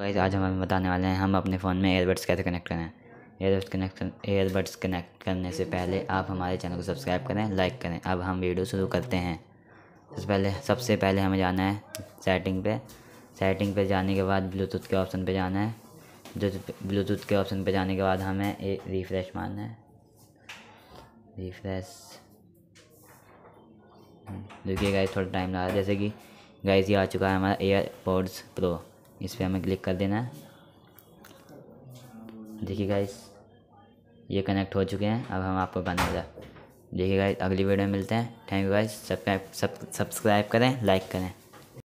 guys आज हम बताने वाले हैं हम अपने फ़ोन में एयरबड्स कैसे कनेक्ट करें एयरबड्स कनेक्ट एयरबड्स कनेक्ट करने से पहले आप हमारे चैनल को सब्सक्राइब करें लाइक करें अब हम वीडियो शुरू करते हैं सबसे पहले सबसे पहले हमें जाना है सेटिंग पे सेटिंग पे जाने के बाद ब्लूटूथ के ऑप्शन पे जाना है ब्लूटूथ के ऑप्शन पे जाने के बाद हमें ए, रिफ्रेश मारना है रिफ्रेश देखिए गाइस थोड़ा टाइम लगा जैसे कि गाइस ये आ चुका है हमारा एयर पोड्स प्रो इस पर हमें क्लिक कर देना है देखिए गाइस ये कनेक्ट हो चुके हैं अब हम आपको गाना जाए देखिए गाइस अगली वीडियो में मिलते हैं thank you guys subscribe subscribe करें लाइक करें